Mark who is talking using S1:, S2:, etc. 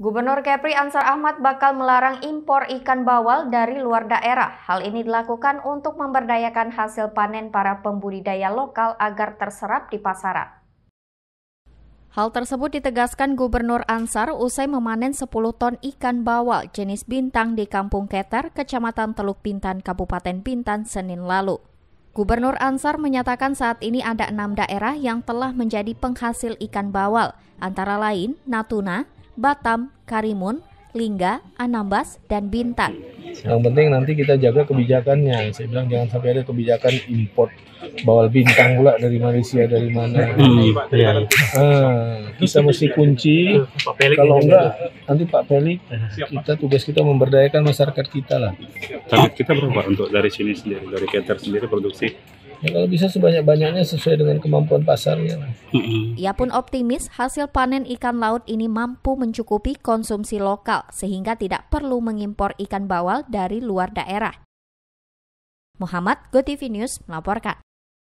S1: Gubernur Kepri Ansar Ahmad bakal melarang impor ikan bawal dari luar daerah. Hal ini dilakukan untuk memberdayakan hasil panen para pembudidaya lokal agar terserap di pasaran. Hal tersebut ditegaskan Gubernur Ansar usai memanen 10 ton ikan bawal jenis bintang di Kampung Keter, Kecamatan Teluk Bintan, Kabupaten Bintan, Senin lalu. Gubernur Ansar menyatakan saat ini ada enam daerah yang telah menjadi penghasil ikan bawal, antara lain Natuna, Batam, Karimun, Lingga, Anambas, dan Bintan. Yang penting nanti kita jaga kebijakannya. Saya bilang jangan sampai ada kebijakan import bawal bintang pula dari Malaysia dari mana. Hmm, iya. ah, kita mesti kunci. Kalau enggak nanti Pak Peli kita tugas kita memberdayakan masyarakat kita lah. Target kita berapa untuk dari sini sendiri dari Kenter sendiri produksi Ya, kalau bisa sebanyak-banyaknya sesuai dengan kemampuan pasarnya. Ia pun optimis hasil panen ikan laut ini mampu mencukupi konsumsi lokal sehingga tidak perlu mengimpor ikan bawal dari luar daerah. Muhammad Gotivinius melaporkan.